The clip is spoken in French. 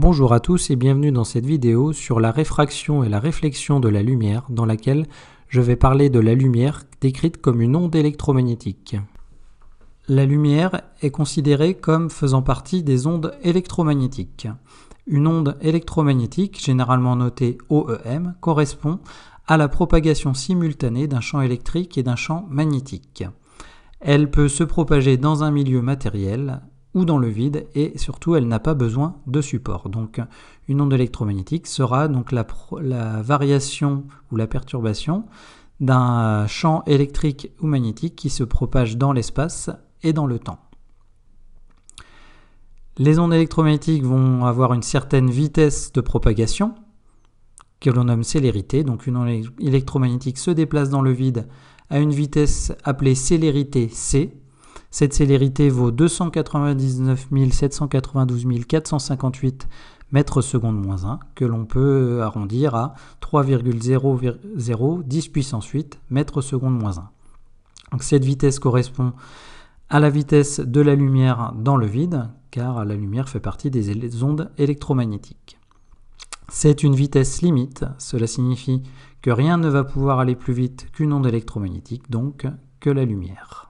Bonjour à tous et bienvenue dans cette vidéo sur la réfraction et la réflexion de la lumière dans laquelle je vais parler de la lumière décrite comme une onde électromagnétique. La lumière est considérée comme faisant partie des ondes électromagnétiques. Une onde électromagnétique, généralement notée OEM, correspond à la propagation simultanée d'un champ électrique et d'un champ magnétique. Elle peut se propager dans un milieu matériel, dans le vide et surtout elle n'a pas besoin de support. Donc une onde électromagnétique sera donc la, la variation ou la perturbation d'un champ électrique ou magnétique qui se propage dans l'espace et dans le temps. Les ondes électromagnétiques vont avoir une certaine vitesse de propagation que l'on nomme célérité. Donc une onde électromagnétique se déplace dans le vide à une vitesse appelée célérité c, cette célérité vaut 299 792 458 mètres secondes moins 1, que l'on peut arrondir à 10 puissance 8 mètres secondes moins 1. cette vitesse correspond à la vitesse de la lumière dans le vide, car la lumière fait partie des ondes électromagnétiques. C'est une vitesse limite, cela signifie que rien ne va pouvoir aller plus vite qu'une onde électromagnétique, donc que la lumière.